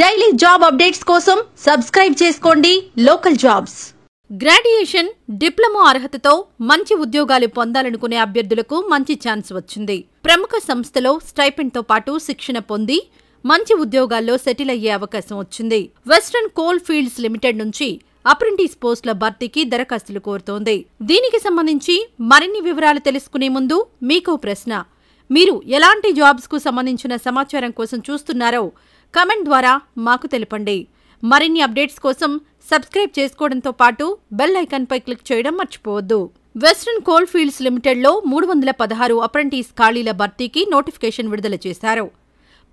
daily job updates కోసం subscribe చేసుకోండి local jobs graduation diploma అర్హతతో మంచి ఉద్యోగాలు పొందాలనుకునే అభ్యర్థులకు మంచి ఛాన్స్ వచ్చింది ప్రముఖ సంస్థలో స్టైపెండ్తో పాటు శిక్షణ పొంది మంచి ఉద్యోగాల్లో సెటిల్ అయ్యే అవకాశం వచ్చింది వెస్ట్రన్ కోల్ ఫీల్డ్స్ లిమిటెడ్ నుంచి అప్రెంటిస్ పోస్టుల భర్తీకి దరఖాస్తులు కోరుతోంది దీనికి సంబంధించి మరిన్ని వివరాలు తెలుసుకునే ముందు మీకు ప్రశ్న మీరు ఎలాంటి జాబ్స్కు సంబంధించిన సమాచారం కోసం చూస్తున్నారో కమెంట్ ద్వారా మాకు తెలపండి మరిన్ని అప్డేట్స్ కోసం సబ్స్క్రైబ్ చేసుకోవడంతో పాటు బెల్ ఐకాన్పై క్లిక్ చేయడం మర్చిపోవద్దు వెస్ట్రన్ కోల్ ఫీల్డ్స్ లిమిటెడ్లో మూడు వందల పదహారు అప్రెంటిస్ ఖాళీల భర్తీకి నోటిఫికేషన్ విడుదల చేశారు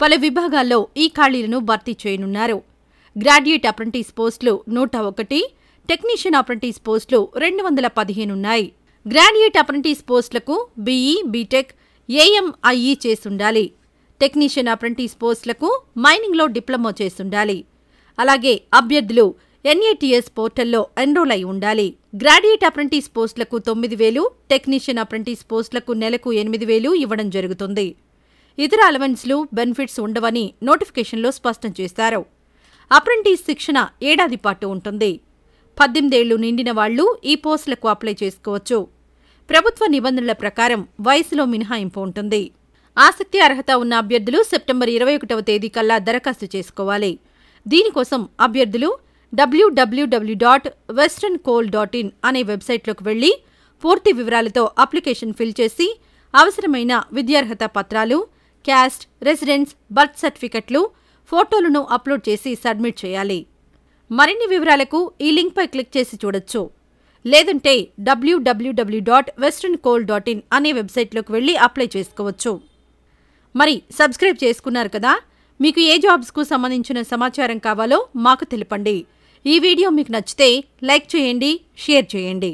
పలు విభాగాల్లో ఈ ఖాళీలను భర్తీ చేయనున్నారు గ్రాడ్యుయేట్ అప్రెంటిస్ పోస్టులు నూట ఒకటి టెక్నీషియన్ అప్రెంటిస్ పోస్టులు రెండు వందల పదిహేనున్నాయి గ్రాడ్యుయేట్ అప్రెంటీస్ పోస్టులకు బీఈ బీటెక్ ఏఎంఐఈ చేసుండాలి టెక్నీషియన్ అప్రెంటిస్ పోస్టులకు మైనింగ్లో డిప్లొమా చేసుండాలి అలాగే అభ్యర్థులు ఎన్ఏటిఎస్ పోర్టల్లో ఎన్రోల్ అయి ఉండాలి గ్రాడ్యుయేట్ అప్రెంటిస్ పోస్టులకు తొమ్మిది వేలు టెక్నీషియన్ అప్రెంటిస్ పోస్టులకు నెలకు ఎనిమిది వేలు ఇవ్వడం జరుగుతుంది ఇతర అలవెన్స్లు బెనిఫిట్స్ ఉండవని నోటిఫికేషన్లో స్పష్టం చేశారు అప్రెంటిస్ శిక్షణ ఏడాది పాటు ఉంటుంది పద్దెనిమిదేళ్లు నిండిన వాళ్లు ఈ పోస్టులకు అప్లై చేసుకోవచ్చు ప్రభుత్వ నిబంధనల ప్రకారం వయసులో మినహాయింపు ఉంటుంది ఆసక్తి అర్హత ఉన్న అభ్యర్థులు సెప్టెంబర్ ఇరవై ఒకటవ తేదీ కల్లా దరఖాస్తు చేసుకోవాలి దీనికోసం అభ్యర్థులు WWW dot western coal dot in అనే వెబ్సైట్లోకి వెళ్లి పూర్తి వివరాలతో అప్లికేషన్ ఫిల్ చేసి అవసరమైన విద్యార్హత పత్రాలు క్యాస్ట్ రెసిడెన్స్ బర్త్ సర్టిఫికెట్లు ఫోటోలను అప్లోడ్ చేసి సబ్మిట్ చేయాలి మరిన్ని వివరాలకు ఈ లింక్పై క్లిక్ చేసి చూడొచ్చు లేదంటే WWW dot western coal dot in అనే వెబ్సైట్లోకి వెళ్ళి అప్లై చేసుకోవచ్చు మరి సబ్స్క్రైబ్ చేసుకున్నారు కదా మీకు ఏ జాబ్స్కు సంబంధించిన సమాచారం కావాలో మాకు తెలపండి ఈ వీడియో మీకు నచ్చితే లైక్ చేయండి షేర్ చేయండి